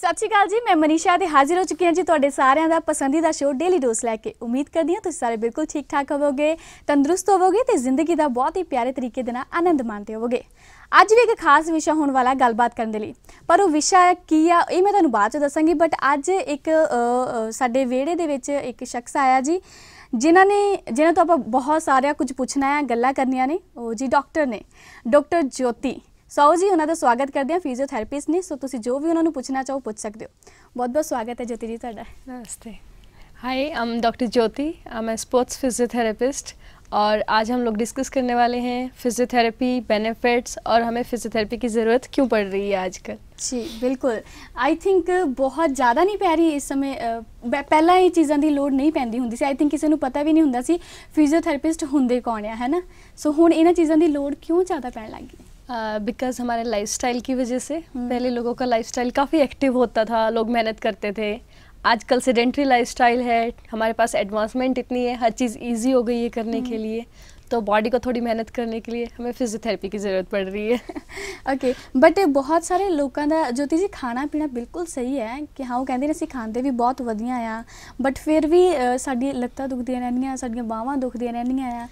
ਸਤਿ ਸ਼੍ਰੀ ਅਕਾਲ ਜੀ ਮੈਂ ਮਨੀਸ਼ਾ ਦੇ ਹਾਜ਼ਰ ਹੋ ਚੁੱਕੀ ਹਾਂ ਜੀ ਤੁਹਾਡੇ ਸਾਰਿਆਂ ਦਾ ਪਸੰਦੀਦਾ ਸ਼ੋਅ ਡੇਲੀ ਡੋਸ ਲੈ ਕੇ ਉਮੀਦ ਕਰਦੀ ਹਾਂ ਤੁਸੀਂ ਸਾਰੇ ਬਿਲਕੁਲ ਠੀਕ ਠਾਕ ਹੋਵੋਗੇ ਤੰਦਰੁਸਤ ਹੋਵੋਗੇ ਤੇ ਜ਼ਿੰਦਗੀ ਦਾ ਬਹੁਤ ਹੀ ਪਿਆਰੇ ਤਰੀਕੇ ਦੇ ਨਾਲ ਆਨੰਦ ਮਾਣਦੇ ਹੋਵੋਗੇ ਅੱਜ ਵੀ ਇੱਕ ਖਾਸ ਵਿਸ਼ਾ ਹੋਣ ਵਾਲਾ ਗੱਲਬਾਤ ਕਰਨ ਦੇ ਲਈ ਪਰ ਉਹ ਵਿਸ਼ਾ ਕੀ ਆ ਇਹ ਮੈਂ ਤੁਹਾਨੂੰ ਬਾਅਦ ਚ ਦੱਸਾਂਗੀ ਬਟ ਅੱਜ ਇੱਕ ਸਾਡੇ ਵਿਹੜੇ ਦੇ ਵਿੱਚ ਇੱਕ ਸ਼ਖਸ ਆਇਆ ਜੀ ਜਿਨ੍ਹਾਂ ਨੇ ਜਿਨ੍ਹਾਂ ਤੋਂ ਆਪਾਂ ਬਹੁਤ ਸਾਰਿਆ ਕੁਝ ਪੁੱਛਣਾ ਹੈ ਗੱਲਾਂ ਕਰਨੀਆਂ ਨੇ ਉਹ ਜੀ ਡਾਕਟਰ ਨੇ ਡਾਕਟਰ ਜੋਤੀ सौ जी उन्हों का स्वागत करते हैं फिजियोथैरेपिस्ट ने सो तुम जो भी उन्होंने पूछना चाहो पूछ सकते हो बहुत बहुत स्वागत है ज्योति जी ता नमस्ते हाई एम डॉक्टर ज्योति आम ए स्पोर्ट्स फिजियोथेरेपिस्ट और आज हम लोग डिस्कस करने वाले हैं फिजियोथेरेपी बेनिफिट्स और हमें फिजियोथेरेपी की ज़रूरत क्यों पड़ रही है आजकल जी बिल्कुल आई थिंक बहुत ज़्यादा नहीं पै रही इस समय पहला ये चीज़ों की लड़ नहीं पैंती होंगी सी आई थिंक किसी को पता भी नहीं हूँ सी फिजियोथेरेपिस्ट होंगे कौन है है ना सो हूँ इन्होंने चीज़ों की लड़ क्यों ज़्यादा पैन लग गई बिकॉज uh, हमारे लाइफस्टाइल की वजह से hmm. पहले लोगों का लाइफस्टाइल काफ़ी एक्टिव होता था लोग मेहनत करते थे आजकल सेडेंट्री लाइफस्टाइल है हमारे पास एडवांसमेंट इतनी है हर चीज़ इजी हो गई है करने hmm. के हम्म। लिए तो बॉडी को थोड़ी मेहनत करने के लिए हमें फिजियोथेरेपी की जरूरत पड़ रही है ओके बट बहुत सारे लोगों का ਜੋਤੀ ਜੀ खाना पीना बिल्कुल सही है कि हाँ वो ਕਹਿੰਦੇ ਨੇ असं खाते भी बहुत वजिया आ बट फिर भी साड़ी लत्त दुखदिया ਰਹਿੰਦੀਆਂ साढ़िया ਬਾਹਾਂ दुखदिया रहनिया आ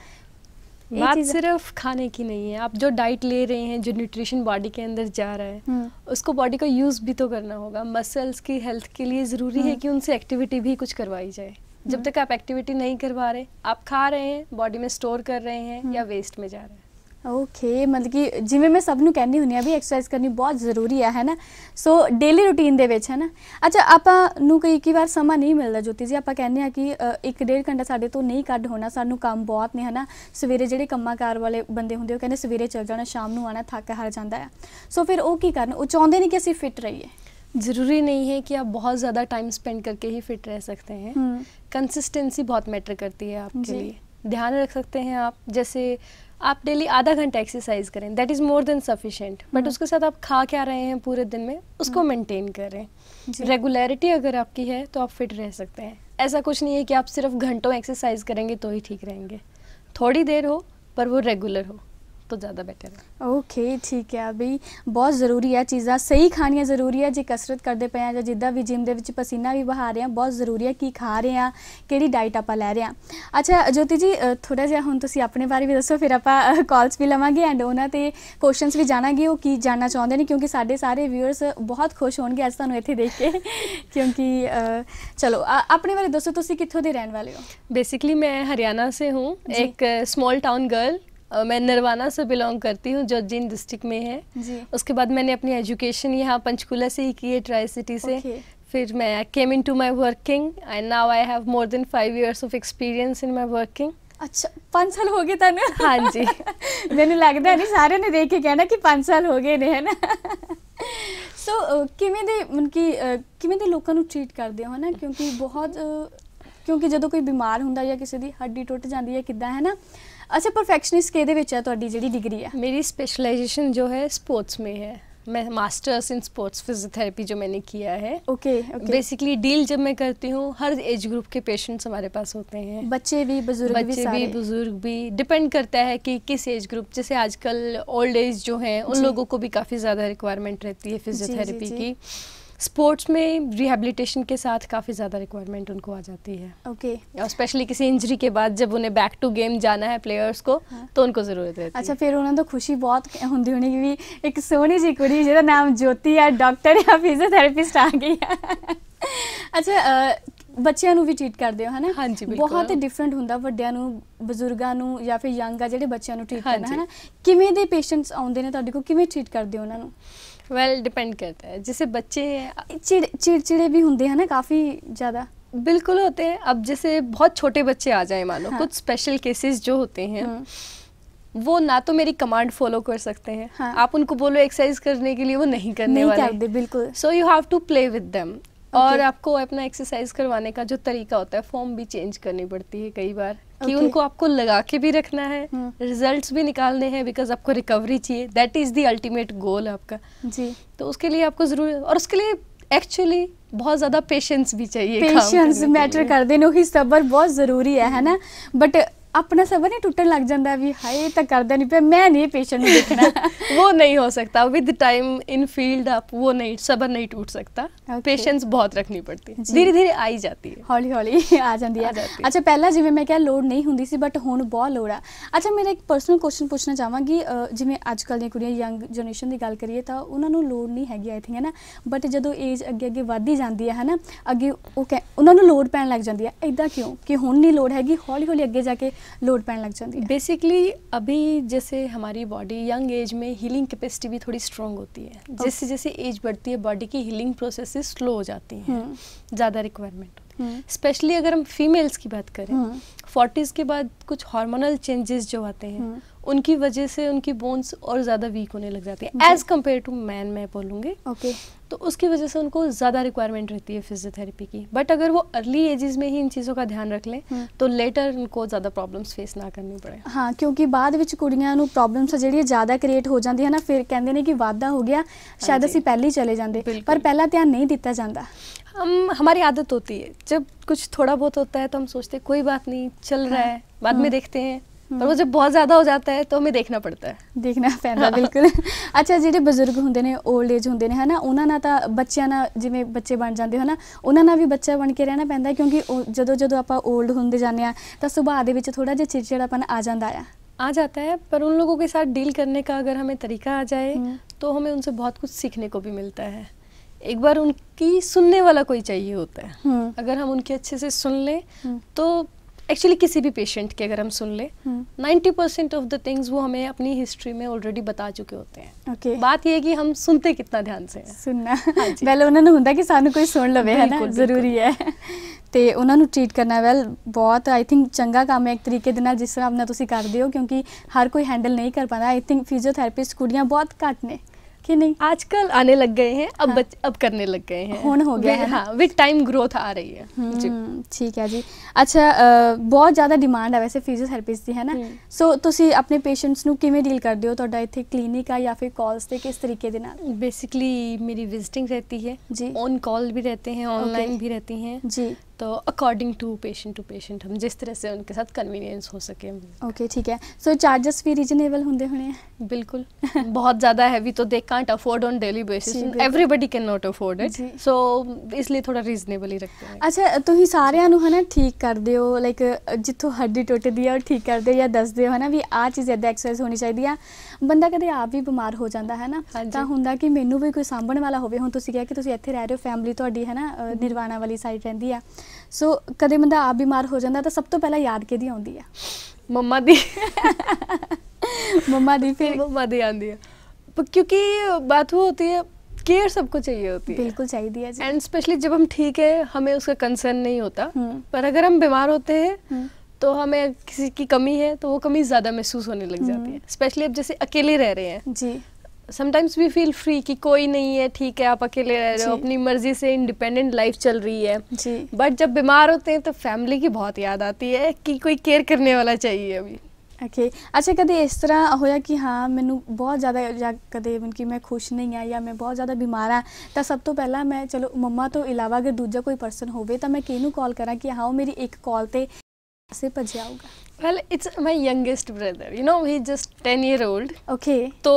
बात सिर्फ खाने की नहीं है आप जो डाइट ले रहे हैं जो न्यूट्रिशन बॉडी के अंदर जा रहा है हम्म। उसको बॉडी का यूज़ भी तो करना होगा मसल्स की हेल्थ के लिए ज़रूरी है हम्म। कि उनसे एक्टिविटी भी कुछ करवाई जाए जब हम्म। तक आप एक्टिविटी नहीं करवा रहे आप खा रहे हैं बॉडी में स्टोर कर रहे हैं या वेस्ट में जा रहे हैं ਓਕੇ ਮਤਲਬ ਕਿ ਜਿਵੇਂ ਮੈਂ ਸਭ ਨੂੰ ਕਹਿੰਦੀ ਹੁੰਨੀ ਆ ਵੀ ਐਕਸਰਸਾਈਜ਼ ਕਰਨੀ ਬਹੁਤ ਜ਼ਰੂਰੀ ਆ ਹੈਨਾ ਸੋ ਡੇਲੀ ਰੁਟੀਨ ਦੇ ਵਿੱਚ ਹੈਨਾ ਅੱਛਾ ਆਪਾਂ ਨੂੰ ਕਈ ਕਈ ਵਾਰ ਸਮਾਂ ਨਹੀਂ ਮਿਲਦਾ ਜੋਤੀ ਜੀ ਆਪਾਂ ਕਹਿੰਦੇ ਆ ਕਿ 1.5 ਘੰਟਾ ਸਾਡੇ ਤੋਂ ਨਹੀਂ ਕੱਢ ਹੋਣਾ ਸਾਨੂੰ ਕੰਮ ਬਹੁਤ ਨੇ ਹੈਨਾ ਸਵੇਰੇ ਜਿਹੜੇ ਕੰਮਾਕਾਰ ਵਾਲੇ ਬੰਦੇ ਹੁੰਦੇ ਉਹ ਕਹਿੰਦੇ ਸਵੇਰੇ ਚੱਲ ਜਾਣਾ ਸ਼ਾਮ ਨੂੰ ਆਣਾ ਥੱਕ ਹਾਰ ਜਾਂਦਾ ਆ ਸੋ ਫਿਰ ਉਹ ਕੀ ਕਰਨ ਉਹ ਚਾਹੁੰਦੇ ਨੇ ਕਿ ਅਸੀਂ ਫਿਟ ਰਹੀਏ ज़रूरी नहीं है कि आप बहुत ज़्यादा टाइम स्पेंड करके ही फिट रह सकते हैं कंसिस्टेंसी बहुत मैटर करती है आपके लिए ध्यान रख सकते हैं आप जैसे आप डेली आधा घंटा एक्सरसाइज करें that is more than sufficient but उसके साथ आप खा क्या रहे हैं पूरे दिन में उसको मेंटेन hmm. करें रेगुलरिटी अगर आपकी है तो आप फिट रह सकते हैं ऐसा कुछ नहीं है कि आप सिर्फ घंटों एक्सरसाइज करेंगे तो ही ठीक रहेंगे थोड़ी देर हो पर वो रेगुलर हो तो ज़्यादा बेटर है ओके ठीक है अभी बहुत ज़रूरी है चीज़ा सही खानिया ज़रूरी है जी कसरत करते पे हैं जिदा भी जिम के पसीना भी बहा रहे हैं बहुत ज़रूरी है कि खा रहे हैं कि डाइट आप लै रहे हैं अच्छा ज्योति जी थोड़ा जहा हूँ तुम अपने बारे भी दसो फिर आप कॉल्स भी लवेंगे एंड उन्होंने क्वेश्चन भी जाएंगे वो की जानना चाहते हैं क्योंकि साढ़े सारे व्यूअर्स बहुत खुश होगी अच्छा इतने देख के क्योंकि चलो अपने बारे दसो तुम कितों के रहने वाले हो बेसिकली मैं हरियाणा से हूँ एक समॉल टाउन गर्ल मैं नरवाना से बिलोंग करती हूँ जो जिन डिस्ट्रिक्ट में है जी। उसके बाद मैंने अपनी एजुकेशन यहाँ पंचकुला से ही की है ट्राई सिटी से ਫਿਰ ਮੈਂ came came into my working and now I have more than five years of experience in my ਅੱਛਾ 5 ਸਾਲ ਹੋ ਗਏ ਤੁਹਾਨੂੰ ਹਾਂਜੀ ਮੈਨੂੰ ਲੱਗਦਾ ਨਹੀਂ ਸਾਰਿਆਂ ਨੇ ਦੇਖ ਕੇ ਕਹਿਣਾ ਕਿ 5 ਸਾਲ ਹੋ ਗਏ ਨੇ ਹੈਨਾ ਸੋ ਕਿਵੇਂ ਦੇ ਮਨਕੀ ਕਿਵੇਂ ਦੇ ਲੋਕਾਂ ਨੂੰ ਟ੍ਰੀਟ ਕਰਦੇ ਹੋ ਹਨਾ ਕਿਉਂਕਿ ਬਹੁਤ ਕਿਉਂਕਿ ਜਦੋਂ ਕੋਈ ਬਿਮਾਰ ਹੁੰਦਾ ਜਾਂ ਕਿਸੇ ਦੀ ਹੱਡੀ ਟੁੱਟ ਜਾਂਦੀ ਹੈ ਕਿੱਦਾਂ ਹੈ ਨਾ ਅੱਛਾ ਪਰਫੈਕਸ਼ਨਿਸਟ ਕਿਹਦੇ ਵਿੱਚ ਹੈ ਤੁਹਾਡੀ ਜਿਹੜੀ ਡਿਗਰੀ ਹੈ ਮੇਰੀ ਸਪੈਸ਼ਲਾਈਜੇਸ਼ਨ ਜੋ ਹੈ ਸਪੋਰਟਸ ਮੇ ਹੈ मैं मास्टर्स इन स्पोर्ट्स फिजियोथेरेपी जो मैंने किया है ओके बेसिकली डील जब मैं करती हूँ हर एज ग्रुप के पेशेंट्स हमारे पास होते हैं बच्चे भी बुजुर्ग बच्चे भी, भी बुजुर्ग भी डिपेंड करता है कि किस एज ग्रुप जैसे आजकल ओल्ड एज जो है उन लोगों को भी काफ़ी ज़्यादा रिक्वायरमेंट रहती है फिजियोथेरेपी की स्पोर्ट्स में रिहेबिलिटेशन के साथ काफ़ी ज़्यादा रिक्वायरमेंट उनको आ जाती है ओके और स्पेशली किसी इंजरी के बाद जब उन्हें बैक टू गेम जाना है प्लेयर्स को हाँ। तो उनको ज़रूरत अच्छा, है अच्छा फिर उन्हें तो खुशी बहुत होंगी होनी कि भी एक सोनी जी कुड़ी जेदा नाम ज्योति या डॉक्टर या फिजियोथेरेपिस्ट आ गई अच्छा ਬੱਚਿਆਂ ਨੂੰ ਵੀ ਟ੍ਰੀਟ ਕਰਦੇ ਹੋ ਹਨਾ ਹਾਂਜੀ ਬਿਲਕੁਲ ਬਹੁਤ ਡਿਫਰੈਂਟ ਹੁੰਦਾ ਵੱਡਿਆਂ ਨੂੰ ਬਜ਼ੁਰਗਾਂ ਨੂੰ ਜਾਂ ਫਿਰ ਯੰਗ ਆ ਜਿਹੜੇ ਬੱਚਿਆਂ ਨੂੰ ਟ੍ਰੀਟ हाँ ਕਰਨਾ ਹਨਾ ਕਿਵੇਂ ਦੇ ਪੇਸ਼ੈਂਟਸ ਆਉਂਦੇ ਨੇ ਤੁਹਾਡੇ ਕੋਲ ਕਿਵੇਂ वेल डिपेंड करता है जैसे बच्चे चिड़ चिड़चिड़े भी है ना काफ़ी ज़्यादा बिल्कुल होते हैं अब जैसे बहुत छोटे बच्चे आ जाए मानो हाँ। कुछ स्पेशल केसेस जो होते हैं हाँ। वो ना तो मेरी कमांड फॉलो कर सकते हैं हाँ। आप उनको बोलो एक्सरसाइज करने के लिए वो नहीं करने नहीं वाले बिल्कुल so you have to play with them और आपको अपना एक्सरसाइज करवाने का जो तरीका होता है फॉर्म भी चेंज करनी पड़ती है कई बार कि okay. उनको आपको लगा के भी रखना है रिजल्ट्स हम्म। भी निकालने हैं बिकॉज आपको रिकवरी चाहिए that is the ultimate goal आपका जी तो उसके लिए आपको ज़रूर और उसके लिए एक्चुअली बहुत ज़्यादा पेशेंस भी चाहिए पेशेंस मैटर कर देने की सबर बहुत ज़रूरी है है ना बट हम्म। अपना सबर नहीं टूटन लग जाता भी हाय तो करता नहीं पे मैं नहीं पेशेंट में देखना वो नहीं हो सकता विद टाइम इन फील्ड आप वो नहीं सबर नहीं टूट सकता okay. पेशेंस बहुत रखनी पड़ती है धीरे धीरे आई जाती है हौली हौली आ जाती है अच्छा पहला जिवें मैं क्या लोड नहीं ਹੁੰਦੀ ਸੀ ਬਟ ਹੁਣ ਬਹੁਤ ਲੋੜ ਆ ਅੱਛਾ ਮੇਰਾ ਇੱਕ ਪਰਸਨਲ ਕੁਐਸਚਨ ਪੁੱਛਣਾ ਚਾਹਾਂਗੀ ਜਿਵੇਂ ਅੱਜ ਕੱਲ ਦੀਆਂ ਕੁੜੀਆਂ ਯੰਗ ਜਨਰੇਸ਼ਨ ਦੀ ਗੱਲ ਕਰੀਏ ਤਾਂ ਉਹਨਾਂ ਨੂੰ ਲੋੜ ਨਹੀਂ ਹੈਗੀ ਆਈ ਥਿੰਕ ਹੈ ਨਾ ਬਟ ਜਦੋਂ ਏਜ ਅੱਗੇ ਅੱਗੇ ਵਧਦੀ ਜਾਂਦੀ ਹੈ ਹੈ ਨਾ ਅੱਗੇ ਉਹ ਉਹਨਾਂ ਨੂੰ ਲੋੜ ਪੈਣ ਲੱਗ ਜਾਂਦੀ ਹੈ ਇਦਾਂ ਕਿਉਂ ਕਿ ਹੁਣ ਨਹੀਂ ਲੋੜ ਹੈਗੀ ਹੌਲੀ ਹੌਲੀ ਅੱਗੇ ਜਾ ਕੇ लोड पैन लग जाती है बेसिकली अभी जैसे हमारी बॉडी यंग एज में हीलिंग कैपेसिटी भी थोड़ी स्ट्रॉन्ग होती है okay. जैसे जैसे एज बढ़ती है बॉडी की हीलिंग प्रोसेस स्लो हो जाती है हम्म। ज़्यादा रिक्वायरमेंट स्पेशली हम्म। अगर हम फीमेल्स की बात करें फोर्टीज़ हम्म। के बाद कुछ हार्मोनल चेंजेस जो आते हैं हम्म। उनकी वजह से उनकी बोन्स और ज़्यादा वीक होने लग जाती है एज़ कम्पेयर टू मैन मैं बोलूंगी ओके okay. तो उसकी वजह से उनको ज़्यादा रिक्वायरमेंट रहती है फिजियोथेरेपी की बट अगर वो अर्ली एजेस में ही इन चीज़ों का ध्यान रख लें तो लेटर उनको ज़्यादा प्रॉब्लम्स फेस ना करनी पड़े हाँ क्योंकि बाद विच कुड़ियां नु प्रॉब्लम्स जेडी ज्यादा क्रिएट हो जाती है ना फिर कहंदे ने कि वादा हो गया शायद ਅਸੀਂ हाँ पहले ही चले ਜਾਂਦੇ पर पहला ध्यान नहीं दिता ਜਾਂਦਾ हम हमारी आदत होती है जब कुछ थोड़ा बहुत होता है तो हम सोचते हैं कोई बात नहीं चल रहा है बाद में देखते हैं ਪਰ ਉਹ ਜਦ ਬਹੁਤ ਜ਼ਿਆਦਾ ਹੋ ਜਾਂਦਾ ਹੈ ਤਾਂ ਹਮੇ ਦੇਖਣਾ ਪੜਦਾ ਹੈ ਦੇਖਣਾ ਪੈਂਦਾ ਬਿਲਕੁਲ ਅੱਛਾ ਜਿਹੜੇ ਬਜ਼ੁਰਗ ਹੁੰਦੇ ਨੇ 올ਡ ਏਜ ਹੁੰਦੇ ਨੇ ਹਨਾ ਉਹਨਾਂ ਨਾਲ ਤਾਂ ਬੱਚਿਆਂ ਨਾਲ ਜਿਵੇਂ ਬੱਚੇ ਬਣ ਜਾਂਦੇ ਹਨਾ ਉਹਨਾਂ ਨਾਲ ਵੀ ਬੱਚਾ ਬਣ ਕੇ ਰਹਿਣਾ ਪੈਂਦਾ ਕਿਉਂਕਿ ਜਦੋਂ ਜਦੋਂ ਆਪਾਂ 올ਡ ਹੁੰਦੇ ਜਾਂਦੇ ਆ ਤਾਂ ਸੁਭਾਅ ਦੇ ਵਿੱਚ ਥੋੜਾ ਜਿਹਾ ਚਿੜਚਿੜਾਪਨ ਆ ਜਾਂਦਾ ਆ आ जाता है पर उन लोगों के साथ डील करने का अगर हमें तरीका आ जाए तो हमें उनसे बहुत कुछ सीखने को भी मिलता है एक बार उनकी सुनने वाला कोई चाहिए होता है हम्म। अगर हम उनके अच्छे से सुन लें हम्म। तो एक्चुअली किसी भी पेशेंट की अगर हम सुन लें ninety percent of the things वो हमें अपनी हिस्ट्री में ऑलरेडी बता चुके होते हैं okay. बात ये है कि हम सुनते कितना ध्यान से सुनना वैल हाँ उन्होंने होंगे कि ਸਾਨੂੰ कोई सुन लवे है ना जरूरी है तो उन्होंने ट्रीट करना वैल बहुत आई थिंक चंगा काम है एक तरीके जिस ਦੇ ਨਾਲ कर दौ क्योंकि हर कोई हैंडल नहीं कर पाता आई थिंक फिजियोथेरेपिस्ट कुड़ियाँ बहुत ਥਿੰਕ ने कि नहीं आजकल आने लग गए हैं अब हाँ। बच, अब करने लग गए हैं होन हो गया है हाँ विद टाइम ग्रोथ आ रही है हम्म, ठीक है जी अच्छा ਬਹੁਤ ਜ਼ਿਆਦਾ ਡਿਮਾਂਡ ਹੈ ਵੈਸੇ ਫਿਜ਼ੀਓਥੈਰੇਪਿਸਟ ਦੀ ਹੈ ਨਾ ਸੋ ਤੁਸੀਂ ਆਪਣੇ ਪੇਸ਼ੈਂਟਸ ਨੂੰ ਕਿਵੇਂ ਡੀਲ ਕਰਦੇ ਹੋ ਤੁਹਾਡਾ इतने क्लीनिक ਆ ਜਾਂ ਫਿਰ ਕਾਲਸ ਤੇ ਕਿਸ ਤਰੀਕੇ बेसिकली मेरी विजिटिंग रहती है जी ऑन कॉल भी रहते हैं ऑनलाइन भी रहती हैं जी तो according to patient to patient हम जिस तरह से उनके साथ कन्वीनियंस हो सके ओके ठीक है सो चार्जेस भी रीजनेबल होंगे होने बिल्कुल बहुत ज़्यादा हैवी तो they can't afford on daily basis everybody can not afford it so इसलिए थोड़ा रीजनेबल ही रखते हैं अच्छा ਤੁਸੀਂ ਸਾਰਿਆਂ ਨੂੰ ਹਨਾ ਠੀਕ ਕਰਦੇ ਹੋ ਲਾਈਕ ਜਿੱਥੋਂ ਹੱਡੀ ਟੁੱਟਦੀ ਆ ਉਹ ਠੀਕ ਕਰਦੇ ਜਾਂ ਦੱਸਦੇ ਹੋ ਹਨਾ ਵੀ ਆ ਚੀਜ਼ ਇਦਾਂ ਐਕਸਰਸਾਈਜ਼ ਹੋਣੀ ਚਾਹੀਦੀ ਆ ਬੰਦਾ ਕਦੇ ਆਪ ਵੀ ਬਿਮਾਰ ਹੋ ਜਾਂਦਾ ਹੈ ਨਾ ਤਾਂ ਹੁੰਦਾ ਕਿ ਮੈਨੂੰ ਵੀ ਕੋਈ ਸਾਂਭਣ ਵਾਲਾ ਹੋਵੇ ਹੁਣ ਤੁਸੀਂ ਕਿਹਾ ਕਿ ਤੁਸੀਂ ਇੱਥੇ ਰਹਿ ਰਹੇ ਹੋ ਫੈਮਿਲੀ ਤੁਹਾਡੀ ਹੈ ਨਾ ਨਿਰਵਾਣਾ ਵਾਲੀ ਸਾਈਡ ਰਹਿੰਦੀ ਆ सो so, कद बंद आप बीमार हो जाता तो सब तो पहला याद कि आँदी है ममा दी ममा दी फिर ममा दी आँदी है क्योंकि बात वो होती है केयर सबको चाहिए होती है बिल्कुल चाहिए है एंड स्पेशली जब हम ठीक है हमें उसका कंसर्न नहीं होता हम्म। पर अगर हम बीमार होते हैं हम्म। तो हमें किसी की कमी है तो वो कमी ज़्यादा महसूस होने लग जाती हम्म। है स्पेशली अब जैसे अकेले रह रहे हैं जी समटाइम्स वी फील फ्री कि कोई नहीं है ठीक है आप अकेले रह रहे हो अपनी मर्जी से इंडिपेंडेंट लाइफ चल रही है बट जब बीमार होते हैं तो फैमिली की बहुत याद आती है कि कोई केयर करने वाला चाहिए अभी ओके okay. अच्छा कभी इस तरह होया कि हाँ मैं बहुत ज़्यादा या कदे मतलब मैं खुश नहीं हाँ या मैं बहुत ज़्यादा बीमार हाँ तो सब तो पहला मैं चलो मम्मा तो इलावा अगर दूजा कोई परसन हो तो मैं किनू कॉल करा कि हाँ वो मेरी एक कॉल पर से पजिया होगा well it's my youngest brother you know he just ten year old okay तो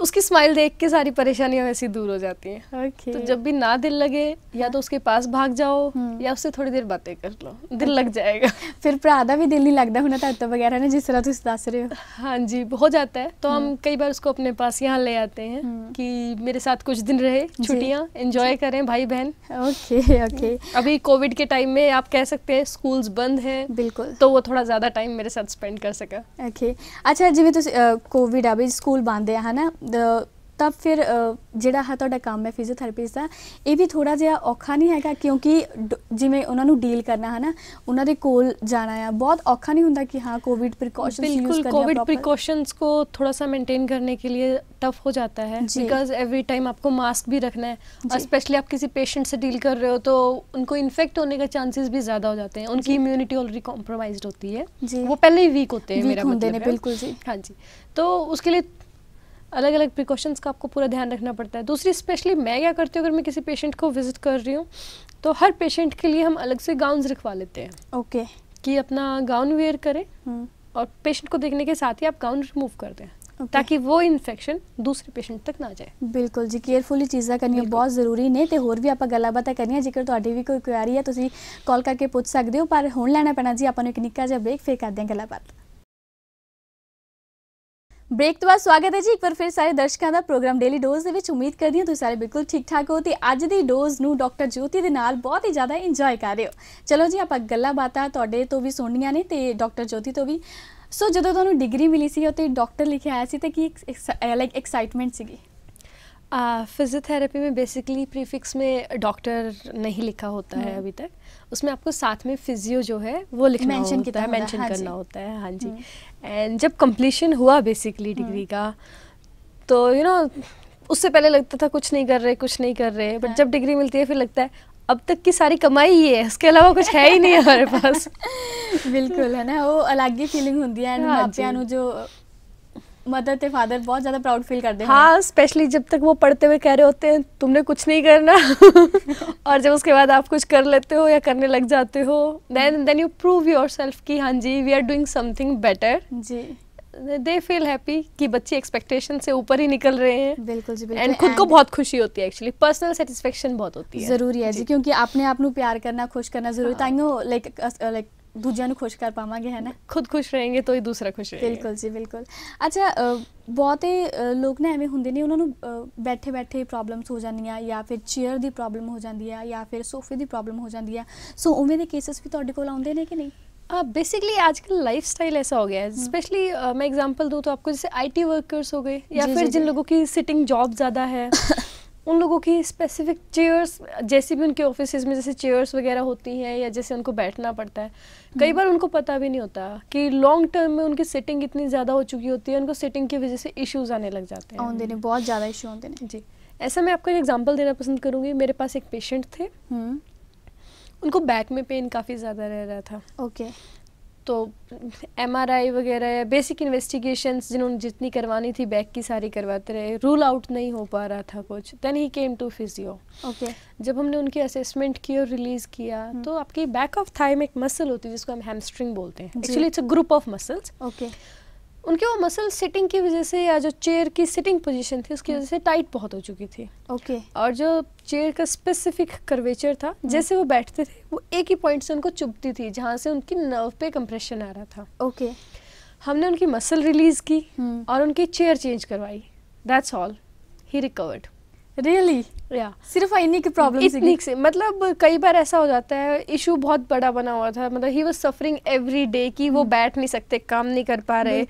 उसकी स्माइल देख के सारी परेशानियां वैसी दूर हो जाती हैं okay. तो जब भी ना दिल लगे या तो उसके पास भाग जाओ hmm. या उससे थोड़ी देर बातें कर लो दिल लग जाएगा फिर प्रादा भी दिल नहीं लगता होना तो वगैरह ना जिस तरह तुम दस रहे हो हाँ जी हो जाता है तो hmm. हम हम्म। कई बार उसको अपने पास यहाँ ले आते हैं hmm. कि मेरे साथ कुछ दिन रहे छुट्टियाँ इंजॉय करें भाई बहन ओके ओके अभी कोविड के टाइम में आप कह सकते हैं स्कूल्स बंद है बिल्कुल तो वो थोड़ा ज़्यादा टाइम मेरे साथ स्पेंड कर सका ओके अच्छा जिम्मे कोविड अभी स्कूल बंद है ना तब फिर ਜਿਹੜਾ है तो काम है फिजियोथेरेपिस्ट का यह भी थोड़ा ਜਿਹਾ औखा नहीं है क्योंकि ड जिमें उन्होंने डील करना है ना उन्होंने कोल जाना है बहुत औखा नहीं होंगे कि हाँ कोविड प्रीकॉशन बिल्कुल कोविड प्रिकॉशंस को थोड़ा सा मेंटेन करने के लिए टफ हो जाता है बिकॉज एवरी टाइम आपको मास्क भी रखना है और स्पेशली आप किसी पेशेंट से डील कर रहे हो तो उनको इन्फेक्ट होने का चांसेस भी ज्यादा हो जाते हैं उनकी इम्यूनिटी ऑलरेडी कॉम्प्रोमाइज होती है वो पहले ही वीक होते हैं मेरा बिल्कुल जी हाँ जी तो उसके लिए अलग अलग प्रिकॉशंस का आपको पूरा ध्यान रखना पड़ता है दूसरी स्पेशली मैं क्या करती हूँ अगर मैं किसी पेशेंट को विजिट कर रही हूँ तो हर पेशेंट के लिए हम अलग से गाउन रखवा लेते हैं ओके okay. कि अपना गाउन वेयर करें हम्म। और पेशेंट को देखने के साथ ही आप गाउन रिमूव कर दें Okay. ताकि वो इन्फेक्शन दूसरे पेशेंट तक ना जाए बिल्कुल जी केयरफुल चीज़ा करनी बहुत जरूरी ने होर भी आप ਆਪਾਂ ਗੱਲਾਂ करनी ਕਰਨੀਆਂ ਜੇਕਰ ਤੁਹਾਡੀ ਵੀ ਕੋਈ ਕੁਐਰੀ ਹੈ ਤੁਸੀਂ ਕਾਲ ਕਰਕੇ ਪੁੱਛ ਸਕਦੇ ਹੋ ਪਰ ਹੁਣ ਲੈਣਾ ਪੈਣਾ ਜੀ ਆਪਾਂ ਨੂੰ ਇੱਕ ਨਿੱਕਾ ਜਿਹਾ ਬ੍ਰੇਕ ਫੇਰ ਕਰਦੇ ਬ੍ਰੇਕ ਤੋਂ ਬਾਅਦ ਸਵਾਗਤ ਹੈ ਜੀ ਇੱਕ ਵਾਰ ਫਿਰ ਸਾਰੇ ਦਰਸ਼ਕਾਂ ਦਾ ਪ੍ਰੋਗਰਾਮ ਡੇਲੀ ਡੋਜ਼ ਦੇ ਵਿੱਚ ਉਮੀਦ ਕਰਦੀ ਹਾਂ ਤੁਸੀਂ ਸਾਰੇ ਬਿਲਕੁਲ ਠੀਕ ਠਾਕ ਹੋ ਤੇ ਅੱਜ ਦੀ ਡੋਜ਼ ਨੂੰ ਡਾਕਟਰ ਜੋਤੀ ਦੇ ਨਾਲ ਬਹੁਤ ਹੀ ਜ਼ਿਆਦਾ ਇੰਜੋਏ ਕਰ ਰਹੇ ਹੋ ਚਲੋ ਜੀ ਆਪਾਂ ਗੱਲਾਂ ਬਾਤਾਂ ਤੁਹਾਡੇ ਤੋਂ ਵੀ ਸੁਣਨੀਆਂ ਨੇ ਤੇ ਡਾਕਟਰ ਜੋਤੀ ਤੋਂ ਵੀ ਸੋ ਜਦੋਂ ਤੁਹਾਨੂੰ ਡਿਗਰੀ ਮਿਲੀ ਸੀ ਉਹ ਤੇ ਡਾਕਟਰ ਲਿਖਿਆ ਆਇਆ ਸੀ ਤੇ ਕੀ ਲਾਈਕ ਐਕਸਾਈਟਮੈਂਟ ਸੀਗੀ फिजियोथेरेपी uh, में बेसिकली प्रीफिक्स में डॉक्टर नहीं लिखा होता है हम्म। अभी तक उसमें आपको साथ में फिजियो जो है वो लिखना होता, होता है मेंशन हाँ करना होता है हाँ जी एंड हम्म। जब कंप्लीशन हुआ बेसिकली डिग्री हम्म। का तो यू you नो know, उससे पहले लगता था कुछ नहीं कर रहे कुछ नहीं कर रहे बट हाँ। जब डिग्री मिलती है फिर लगता है अब तक की सारी कमाई ही है उसके अलावा कुछ है ही नहीं हमारे पास बिल्कुल है ना वो अलग ही फीलिंग होती है एंड हाँ जो मदर थे फादर बहुत ज़्यादा प्राउड फील करते हैं हाँ स्पेशली जब तक वो पढ़ते हुए कह रहे होते हैं तुमने कुछ नहीं करना और जब उसके बाद आप कुछ कर लेते हो या करने लग जाते हो then then you prove yourself की हाँ जी we are doing something better जी दे फील हैप्पी कि बच्चे एक्सपेक्टेशन से ऊपर ही निकल रहे हैं बिल्कुल जी बिल्कुल एंड खुद को बहुत खुशी होती है एक्चुअली पर्सनल सेटिस्फेक्शन बहुत होती है जरूरी है जी, जी क्योंकि आपने आप प्यार करना खुश करना जरूरी हाँ. लाइक लाइक ਦੂਜਿਆਂ ਨੂੰ ਖੁਸ਼ ਕਰ ਪਾਵਾਂਗੇ ਹੈ ਨਾ ਖੁਦ ਖੁਸ਼ ਰਹੇਗੇ ਤਾਂ ਹੀ ਦੂਸਰਾ ਖੁਸ਼ ਰਹੇਗਾ ਬਿਲਕੁਲ ਜੀ ਬਿਲਕੁਲ ਅੱਛਾ ਬਹੁਤੇ ਲੋਕ ਨੇ ਐਵੇਂ ਹੁੰਦੇ ਨੇ ਉਹਨਾਂ ਨੂੰ ਬੈਠੇ ਬੈਠੇ ਪ੍ਰੋਬਲਮਸ ਹੋ ਜਾਂਦੀਆਂ ਜਾਂ ਫਿਰ ਚੇਅਰ ਦੀ ਪ੍ਰੋਬਲਮ ਹੋ ਜਾਂਦੀ ਹੈ ਜਾਂ ਫਿਰ ਸੋਫੇ ਦੀ ਪ੍ਰੋਬਲਮ ਹੋ ਜਾਂਦੀ ਹੈ ਸੋ ਉਵੇਂ ਦੇ ਕੇਸਸ ਵੀ ਤੁਹਾਡੇ ਕੋਲ ਆਉਂਦੇ ਨੇ ਕਿ ਨਹੀਂ बेसिकली आजकल ਲਾਈਫ ਸਟਾਈਲ ਐਸਾ ਹੋ ਗਿਆ ਹੈ ਸਪੈਸ਼ਲੀ ਮੈਂ ਐਗਜ਼ਾਮਪਲ ਦੂੰ ਤਾਂ ਆਪਕੋ ਜਿਵੇਂ ਆਈਟੀ ਵਰਕਰਸ ਹੋ ਗਏ ਜਾਂ ਫਿਰ ਜਿਨ ਲੋਕੋ ਕੀ ਸਿਟਿੰਗ ਜੌਬ ਜ਼ਿਆਦਾ ਹੈ उन लोगों की स्पेसिफिक चेयर्स जैसी भी उनके ऑफिस में जैसे चेयर्स वगैरह होती हैं या जैसे उनको बैठना पड़ता है कई हम्म। बार उनको पता भी नहीं होता कि लॉन्ग टर्म में उनकी सिटिंग इतनी ज़्यादा हो चुकी होती है उनको सिटिंग की वजह से इश्यूज आने लग जाते हैं आते बहुत ज़्यादा इशू आते हैं जी ऐसा मैं आपको एक एग्जाम्पल देना पसंद करूँगी मेरे पास एक पेशेंट थे हम्म। उनको बैक में पेन काफ़ी ज़्यादा रह रहा था ओके okay. तो एमआरआई वगैरह या बेसिक इन्वेस्टिगेशंस जिन्होंने जितनी करवानी थी बैक की सारी करवाते रहे रूल आउट नहीं हो पा रहा था कुछ then he came to physio okay जब हमने उनकी असेसमेंट की और रिलीज किया hmm. तो आपकी बैक ऑफ थाई में एक मसल होती है जिसको हम हैमस्ट्रिंग बोलते हैं actually it's a group of muscles okay उनके वो मसल सिटिंग की वजह से या जो चेयर की सिटिंग पोजीशन थी उसकी हम्म। वजह से टाइट बहुत हो चुकी थी ओके okay. और जो चेयर का स्पेसिफिक कर्वेचर था हम्म। जैसे वो बैठते थे वो एक ही पॉइंट से उनको चुभती थी जहाँ से उनकी नर्व पे कंप्रेशन आ रहा था ओके okay. हमने उनकी मसल रिलीज की हम्म। और उनकी चेयर चेंज करवाई that's all he recovered really या सिर्फ इन्हीं की प्रॉब्लम इतनी से मतलब कई बार ऐसा हो जाता है इशू बहुत बड़ा बना हुआ था मतलब ही वो सफरिंग एवरी डे कि वो hmm. बैठ नहीं सकते काम नहीं कर पा रहे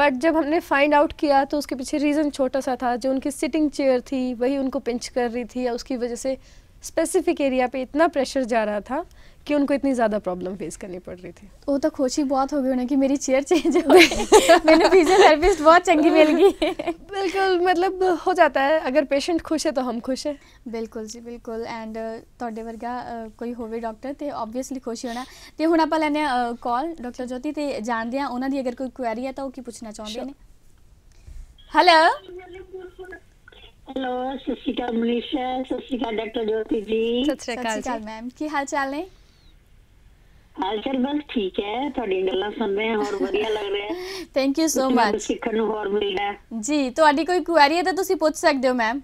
बट जब हमने फाइंड आउट किया तो उसके पीछे रीज़न छोटा सा था जो उनकी सिटिंग चेयर थी वही उनको पिंच कर रही थी या उसकी वजह से स्पेसिफिक एरिया पे इतना प्रेशर जा रहा था कि उनको इतनी ज़्यादा प्रॉब्लम फेस करनी पड़ रही थी तो वो तो खुशी बहुत हो गई उन्हें कि मेरी चेयर चेंज हो गई मैंने फिजियोथेरेपिस्ट बहुत चंगी मिल गई बिल्कुल मतलब हो जाता है अगर पेशेंट खुश है तो हम खुश हैं बिल्कुल जी बिल्कुल एंड थोड़े ਵਰਗਾ ਕੋਈ ਹੋਵੇ ਡਾਕਟਰ ਤੇ ਆਬਵੀਅਸਲੀ ਖੁਸ਼ ਹੋਣਾ ਤੇ ਹੁਣ ਆਪਾਂ ਲੈਨੇ ਕਾਲ ਡਾਕਟਰ ਜੋਤੀ ਤੇ ਜਾਣਦੇ ਆ ਉਹਨਾਂ ਦੀ ਅਗਰ ਕੋਈ ਕੁਐਰੀ ਹੈ ਤਾਂ ਉਹ पूछना चाहते हैं हेलो हेलो सत श्रीकाल मनीषा सत श्रीकाल डॉक्टर ज्योति जी सत श्रीकाल मैम की हाल चाल है ਹਾਲ ਚਾਲ ਬਸ ਠੀਕ ਹੈ ਤੁਹਾਡੀ ਗੱਲਾਂ ਸੁਣ ਰਹੇ ਹਾਂ ਹੋਰ ਵਧੀਆ ਲੱਗ ਰਿਹਾ ਥੈਂਕ ਯੂ ਸੋ ਮਚ ਸਿੱਖਣ ਨੂੰ ਹੋਰ ਮਿਲਦਾ ਜੀ ਤੁਹਾਡੀ ਕੋਈ ਕੁਐਰੀ ਹੈ ਤਾਂ ਤੁਸੀਂ ਪੁੱਛ ਸਕਦੇ ਹੋ ਮੈਮ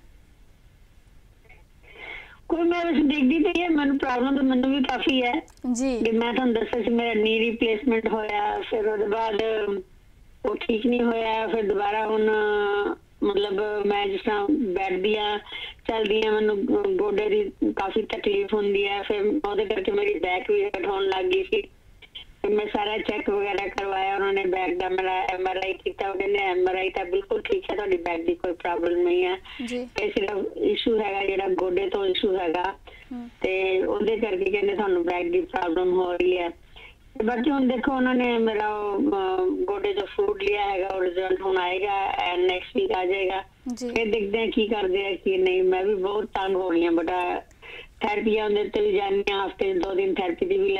ਕੋਈ ਮੈਂ ਵੈਸੇ ਦੇਖਦੀ ਪਈ ਹੈ ਮੈਨੂੰ ਪ੍ਰੋਬਲਮ ਤਾਂ ਮੈਨੂੰ ਵੀ ਕਾਫੀ ਹੈ ਜੀ ਕਿ ਮੈਂ ਤੁਹਾਨੂੰ ਦੱਸਿਆ ਸੀ ਮੇਰਾ ਨੀ ਰਿਪਲੇਸਮੈਂਟ ਹੋਇਆ ਫਿਰ ਉਹਦੇ ਬਾਅਦ ਉਹ ਠੀਕ ਨਹੀਂ ਹੋਇਆ ਫਿਰ ਦੁਬਾਰਾ ਹੁਣ ਮਤਲਬ ਮੈਂ ਜਿਸ ਤਰ੍ਹਾਂ ਬੈਠਦੀ ਆ ਚੱਲਦੀ ਆ ਮੈਨੂੰ ਗੋਡੇ ਦੀ ਕਾਫੀ ਤਕਲੀਫ ਹੁੰਦੀ ਆ ਫਿਰ ਉਹਦੇ ਕਰਕੇ ਮੇਰੀ ਬੈਕ ਵੀ ਹਟ ਹੋਣ ਲੱਗ ਗਈ ਸੀ ਮੈਂ ਸਾਰਾ ਚੈੱਕ ਵਗੈਰਾ ਕਰਵਾਇਆ ਉਹਨਾਂ ਨੇ ਬੈਕ ਦਾ ਮੇਰਾ ਐਮਆਰਆਈ ਕੀਤਾ ਉਹਨੇ ਐਮਆਰਆਈ ਤਾਂ ਬਿਲਕੁਲ ਠੀਕ ਹੈ ਤੁਹਾਡੀ ਬੈਕ ਦੀ ਕੋਈ ਪ੍ਰੋਬਲਮ ਨਹੀਂ ਆ ਜੀ ਇਹ ਸਿਰਫ ਇਸ਼ੂ ਹੈਗਾ ਜਿਹੜਾ ਗੋਡੇ ਤੋਂ ਇਸ਼ੂ ਹੈਗਾ ਤੇ ਉਹਦੇ ਕਰਕੇ ਕਹਿੰਦੇ ਤੁਹਾਨੂੰ ਬੈਕ ਦੀ ਪ੍ਰੋਬਲਮ ਹੋ ਰਹੀ ਹੈ बच्चों देखो उन्होंने मेरा गोडे जो फूड लिया और रिजल्ट आएगा एंड नेक्स्ट वीक आ जाएगा फिर देखते हैं की कर दिया की नहीं मैं भी बहुत तंग हो थेरेपी ते भी जानी हफ्ते दो दिन थेरेपी दी भी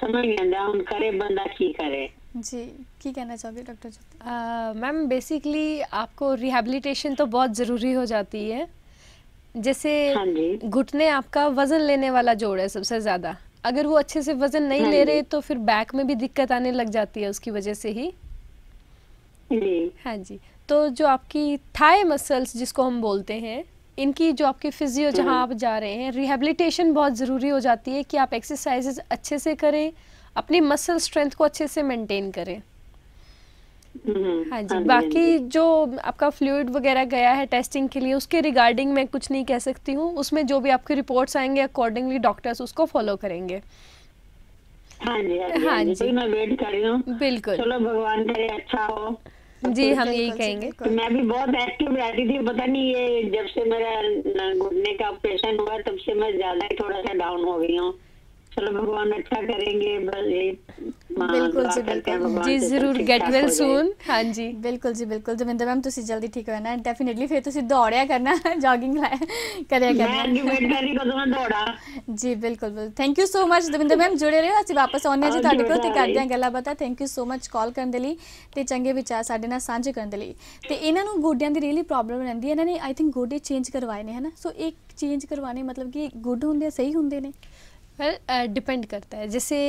समझ नहीं आता करे बंदा की करे जी की कहना चाहोगे डॉक्टर मैम बेसिकली आपको रिहेबिलिटेशन तो बहुत ज़रूरी हो जाती है जैसे घुटने हाँ आपका वजन लेने वाला जोड़ है सबसे ज़्यादा अगर वो अच्छे से वजन नहीं हाँ ले रहे तो फिर बैक में भी दिक्कत आने लग जाती है उसकी वजह से ही हाँ जी तो जो आपकी थाई मसल्स जिसको हम बोलते हैं इनकी जो आपकी फिजियो जहाँ हम्म। आप जा रहे हैं रिहेबिलिटेशन बहुत ज़रूरी हो जाती है कि आप एक्सरसाइजेज अच्छे से करें अपनी मसल स्ट्रेंथ को अच्छे से मेंटेन करें हम्म, हाँ जी हाँ हाँ बाकी जो आपका फ्लूड वगैरह गया है टेस्टिंग के लिए उसके रिगार्डिंग मैं कुछ नहीं कह सकती हूँ उसमें जो भी आपके रिपोर्ट्स आएंगे अकॉर्डिंगली डॉक्टर्स उसको फॉलो करेंगे हाँ जी हाँ मैं वेट कर रही हूँ बिल्कुल चलो भगवान करे अच्छा हो जी हम यही कहेंगे मैं भी बहुत एक्टिव रहती थी पता नहीं ये जब से मेरा घुटने का ऑपरेशन हुआ तब से मैं ज्यादा ही थोड़ा सा डाउन हो गई हूँ ਭਗਵਾਨ ਅੱਛਾ ਕਰੇਗੇ ਬਲੇ ਬਿਲਕੁਲ ਜੀ ਬਿਲਕੁਲ ਜੀ ਜ਼ਰੂਰ ਗੈਟ ਵੈਲ ਸੂਨ ਹਾਂਜੀ ਬਿਲਕੁਲ ਜੀ ਬਿਲਕੁਲ ਦਵਿੰਦਰ ਮੈਮ ਤੁਸੀਂ ਜਲਦੀ ਠੀਕ ਹੋ ਜਾਣਾ ਡੈਫੀਨਿਟਲੀ ਫਿਰ ਤੁਸੀਂ ਦੌੜਿਆ ਕਰਨਾ ਜੋਗਿੰਗ ਲੈ ਕਰਿਆ ਕਰਨਾ ਮੈਂ ਕਰੀ ਕਦੋਂ ਦੌੜਾ ਜੀ ਬਿਲਕੁਲ ਬਿਲਕੁਲ thank you so much Davinder ma'am ਜੁੜੇ ਰਹੋ ਅਸੀਂ ਵਾਪਸ ਆਉਂਦੇ ਹਾਂ ਜੀ ਤੁਹਾਡੇ ਕੋਲ ਤੇ ਕਰਦੇ ਹਾਂ ਗੱਲਾਂ ਬਾਤਾਂ thank you so much call ਕਰਨ ਦੇ ਲਈ ਤੇ ਚੰਗੇ ਵਿਚਾਰ ਸਾਡੇ ਨਾਲ ਸਾਂਝੇ ਕਰਨ ਦੇ ਲਈ ਤੇ ਇਹਨਾਂ ਨੂੰ ਗੋਡਿਆਂ ਦੀ ਰੀਲੀ ਪ੍ਰੋਬਲਮ ਰਹਿੰਦੀ ਹੈ ਇਹਨਾਂ ਨੇ ਆਈ ਥਿੰਕ ਗੋਡੇ ਚੇਂਜ ਕਰਵਾਏ ਨੇ ਹਨਾ ਸੋ ਇੱਕ ਚੇਂਜ ਕਰਵਾਣੇ ਮਤਲਬ ਕਿ ਗੁੱਡ ਹੁੰਦੇ ਸਹੀ ਹੁੰਦੇ ਨੇ वेल डिपेंड करता है जैसे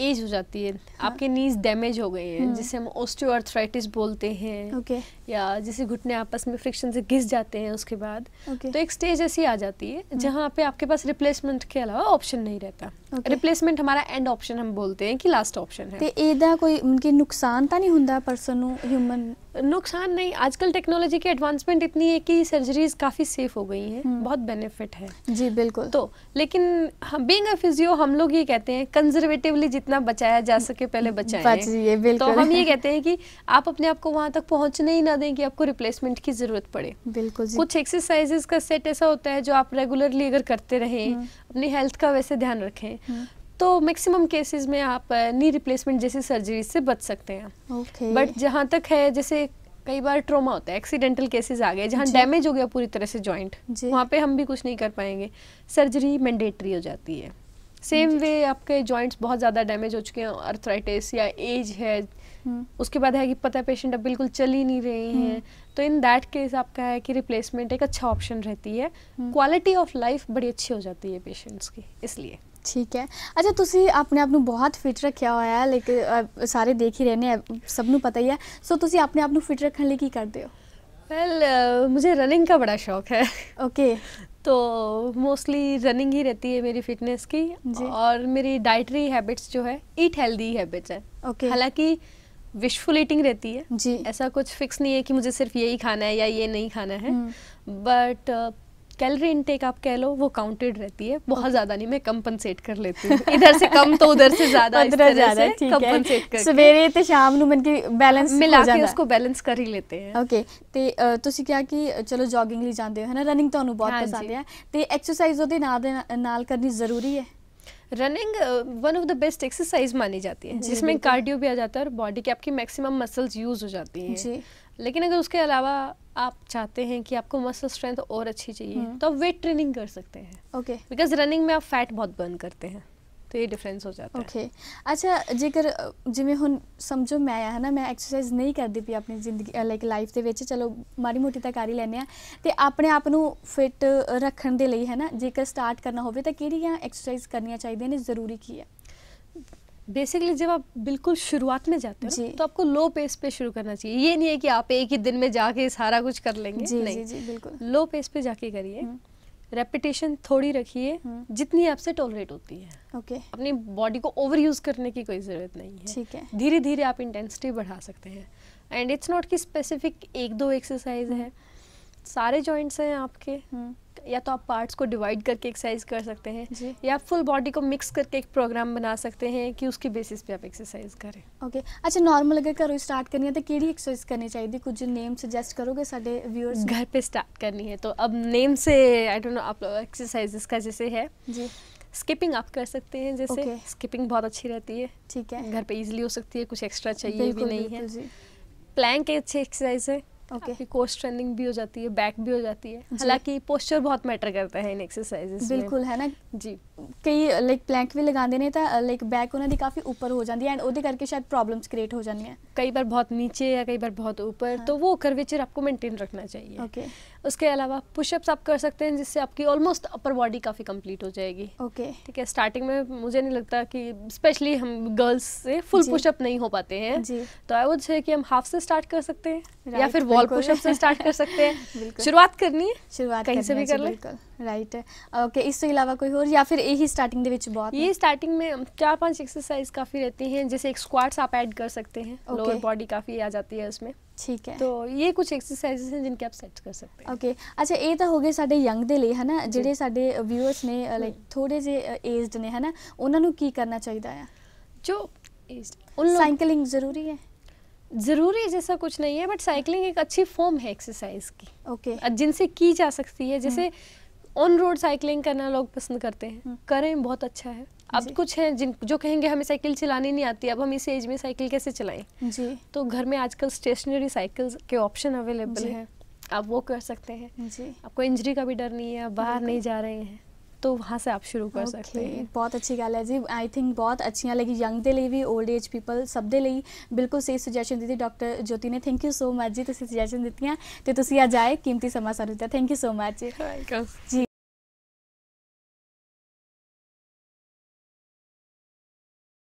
एज हो जाती है हाँ. आपके नीज डैमेज हो गए हैं हाँ। जिसे हम ओस्टियोआर्थराइटिस बोलते हैं okay. या जिसे घुटने आपस में फ्रिक्शन से घिस जाते हैं उसके बाद okay. तो एक स्टेज ऐसी आ जाती है हाँ। जहाँ पे आपके पास रिप्लेसमेंट के अलावा ऑप्शन नहीं रहता okay. रिप्लेसमेंट हमारा एंड ऑप्शन हम बोलते हैं कि लास्ट ऑप्शन है ਤੇ कोई उनके नुकसान ਨੁਕਸਾਨ ਤਾਂ ਨਹੀਂ ਹੁੰਦਾ ਪਰਸਨ नुकसान नहीं आजकल टेक्नोलॉजी की एडवांसमेंट इतनी है कि सर्जरीज काफ़ी सेफ हो गई हैं हम्म। बहुत बेनिफिट है जी बिल्कुल तो लेकिन बींग अ फिजियो हम लोग ये कहते हैं कंजर्वेटिवली लिए जितना बचाया जा सके पहले बचाए तो हम ये कहते हैं कि आप अपने आप को वहां तक पहुंचने ही ना दें कि आपको रिप्लेसमेंट की ज़रूरत पड़े बिल्कुल जी। कुछ एक्सरसाइजेस का सेट ऐसा होता है जो आप रेगुलरली अगर करते रहे हम्म। अपनी हेल्थ का वैसे ध्यान रखें हम्म। तो मैक्सिमम केसेस में आप नी रिप्लेसमेंट जैसी सर्जरी से बच सकते हैं बट जहाँ तक है जैसे कई बार ट्रोमा होता है एक्सीडेंटल केसेस आ गए जहाँ डैमेज हो गया पूरी तरह से जॉइंट वहाँ पे हम भी कुछ नहीं कर पाएंगे सर्जरी मैंडेटरी हो जाती है सेम वे hmm. आपके जॉइंट्स बहुत ज़्यादा डैमेज हो चुके हैं अर्थराइटिस या एज है hmm. उसके बाद है कि पता है पेशेंट अब बिल्कुल चल ही नहीं रहे hmm. हैं तो इन दैट केस आपका है कि रिप्लेसमेंट एक अच्छा ऑप्शन रहती है क्वालिटी ऑफ लाइफ बड़ी अच्छी हो जाती है पेशेंट्स की इसलिए ठीक है अच्छा ਤੁਸੀਂ ਆਪਣੇ ਆਪ ਨੂੰ ਬਹੁਤ ਫਿਟ ਰੱਖਿਆ ਹੋਇਆ ਹੈ ਲੇਕਿਨ ਸਾਰੇ ਦੇਖ ਹੀ ਰਹੇ ਨੇ ਸਭ ਨੂੰ ਪਤਾ ਹੀ ਹੈ ਸੋ ਤੁਸੀਂ ਆਪਣੇ ਆਪ ਨੂੰ ਫਿਟ ਰੱਖਣ ਲਈ ਕੀ ਕਰਦੇ ਹੋ वेल well, uh, मुझे रनिंग का बड़ा शौक है ओके okay. तो मोस्टली रनिंग ही रहती है मेरी फिटनेस की और मेरी डाइटरी हैबिट्स जो है ईट हेल्दी हैबिट्स है okay. हालांकि विशफुल ईटिंग रहती है जी ऐसा कुछ फिक्स नहीं है कि मुझे सिर्फ यही खाना है या ये नहीं खाना है बट हम्म। कैलरी इनटेक आप कह लो वो काउंटेड रहती है बहुत ज्यादा नहीं मैं कंपनसेट कर लेती हूँ इधर से कम तो उधर से ज्यादा कंपनसेट सवेरे ते ਸ਼ਾਮ ਨੂੰ बैलेंस ਕਿ ਬੈਲੈਂਸ ਮਿਲਾ ਕੇ ਉਸको ਬੈਲੈਂਸ ਕਰ ਹੀ ਲੈਤੇ ਹੈ ਓਕੇ ਤੇ ਤੁਸੀਂ ਕਿਹਾ ਕਿ ਚਲੋ ਜੋਗਿੰਗ ਲਈ ਜਾਂਦੇ ਹੋ ਹੈ तो ਰਨਿੰਗ ਤੁਹਾਨੂੰ ਬਹੁਤ ਪਸੰਦ ਹੈ ਤੇ ਐਕਸਰਸਾਈਜ਼ ਉਹਦੇ ਨਾਲ ਨਾਲ ਕਰਨੀ running one of the best exercise मानी जाती है जिसमें कार्डियो भी आ जाता है और बॉडी के आपकी मैक्सिमम मसल्स यूज हो जाती हैं लेकिन अगर उसके अलावा आप चाहते हैं कि आपको मसल स्ट्रेंथ और अच्छी चाहिए हुँ. हम्म। तो आप वेट ट्रेनिंग कर सकते हैं ओके बिकॉज रनिंग में आप फैट बहुत बर्न करते हैं तो ये डिफरेंस हो जाता okay. है ओके अच्छा जेकर जिवें हम समझो मैं है ना मैं एक्सरसाइज नहीं करती पी अपनी जिंदगी लाइक लाइफ के चलो माड़ी मोटी तो कर ही लें तो अपने आप को फिट रखने के लिए है ना जेकर स्टार्ट करना होक्सरसाइज कि करनिया चाहिए ने जरूरी की है बेसिकली जब आप बिल्कुल शुरुआत में जाते हो तो आपको लो पेस पे शुरू करना चाहिए ये नहीं है कि आप एक ही दिन में जाके सारा कुछ कर लेंगे जी, नहीं जी, जी, बिल्कुल लो पेस पे जाके करिए रेपिटेशन हम्म। थोड़ी रखिए हम्म। जितनी आपसे टॉलरेट होती है ओके okay. अपनी बॉडी को ओवर यूज करने की कोई ज़रूरत नहीं है ठीक है धीरे धीरे आप इंटेंसिटी बढ़ा सकते हैं एंड इट्स नॉट की स्पेसिफिक एक दो एक्सरसाइज हम्म। है सारे जॉइंट्स हैं आपके या तो आप पार्ट्स को डिवाइड करके एक्सरसाइज कर सकते हैं या आप फुल बॉडी को मिक्स करके एक प्रोग्राम बना सकते हैं कि उसके बेसिस पे आप एक्सरसाइज करें ओके अच्छा नॉर्मल अगर करो स्टार्ट करनी है तो कि एक्सरसाइज करनी चाहिए कुछ नेम सजेस्ट करोगे साढ़े व्यूअर्स घर पे स्टार्ट करनी है तो अब नेम से आई डोंट नो आप एक्सरसाइज का जैसे है जी स्किपिंग आप कर सकते हैं जैसे स्किपिंग okay. बहुत अच्छी रहती है ठीक है घर पे इजीली हो सकती है कुछ एक्स्ट्रा चाहिए भी नहीं है प्लैंक अच्छी एक्सरसाइज है ओके okay. कोर स्ट्रेनिंग भी हो जाती है बैक भी हो जाती है हालांकि पोस्चर बहुत मैटर करता है इन एक्सरसाइजेस बिल्कुल है ना जी ਕਈ ਲਾਈਕ ਪਲੈਂਕ ਵੀ ਲਗਾਉਂਦੇ ਨੇ ਤਾਂ ਲਾਈਕ ਬੈਕ ਉਹਨਾਂ काफ़ी ऊपर हो जाती है एंड ਐਂਡ करके शायद प्रॉब्लम्स क्रिएट हो ਹੋ ਜਾਂਦੀਆਂ कई बार बहुत नीचे या कई बार बहुत ऊपर हाँ. तो वो करवेचर आपको मेंटेन रखना चाहिए ओके उसके अलावा पुशअप्स आप कर सकते हैं जिससे आपकी ऑलमोस्ट अपर बॉडी काफ़ी कंप्लीट हो जाएगी ओके okay. ठीक है स्टार्टिंग में मुझे नहीं लगता कि स्पेशली हम गर्ल्स से फुल पुशअप नहीं हो पाते हैं जी. तो आई वुड से कि हम हाफ से स्टार्ट कर सकते हैं right, या फिर वॉल पुशअप से स्टार्ट कर सकते हैं शुरुआत करनी है शुरुआत कहीं से भी कर ले राइट ਓਕੇ ਇਸ ਤੋਂ ਇਲਾਵਾ ਕੋਈ ਹੋਰ ਜਾਂ ਫਿਰ स्टार्टिंग ਦੇ ये स्टार्टिंग में चार पांच एक्सरसाइज काफ़ी रहती हैं जैसे एक स्क्वाट्स आप ऐड कर सकते हैं लोअर बॉडी काफ़ी आ जाती है उसमें ठीक है तो ये कुछ एक्सरसाइज हैं जिनके आप सेट कर सकते हैं ओके okay. अच्छा ये तो हो गए साढ़े यंग दे ले है ना जिहड़े साडे व्यूअर्स ने लाइक हम्म। थोड़े जे एज्ड ने है ना उन्होंने की करना चाहिए है जो एज्ड साइकिलिंग जरूरी है जरूरी जैसा कुछ नहीं है बट साइकिलिंग एक अच्छी फॉर्म है एक्सरसाइज की ओके okay. जिनसे की जा सकती है जैसे ऑन रोड साइकिलिंग करना लोग पसंद करते हैं हम्म। करें बहुत अच्छा है अब कुछ हैं जिन जो कहेंगे हमें साइकिल चलानी नहीं आती अब हम इस एज में साइकिल कैसे चलाएं जी तो घर में आजकल स्टेशनरी साइकिल्स के ऑप्शन अवेलेबल हैं आप वो कर सकते हैं जी आपको इंजरी का भी डर नहीं है आप बाहर नहीं जा रहे हैं तो वहाँ से आप शुरू कर okay, सकते हैं बहुत अच्छी गल है जी आई थिंक बहुत अच्छी है लेकिन यंग ਦੇ ਲਈ ਵੀ 올ਡ ਏਜ ਪੀਪਲ ਸਭ ਦੇ ਲਈ ਬਿਲਕੁਲ ਸਹੀ ਸੁਜੈਸ਼ਨ ਦਿੱਤੀ ਡਾਕਟਰ ਜੋਤੀ ਨੇ ਥੈਂਕ ਯੂ ਸੋ ਮਚ ਜੀ ਤੁਸੀਂ ਸੁਜੈਸ਼ਨ ਦਿੱਤੀਆਂ ਤੇ अज आए कीमती समा सर ਸਾਨੂੰ ਦਿੱਤਾ ਥੈਂਕ ਯੂ ਸੋ ਮਚ ਜੀ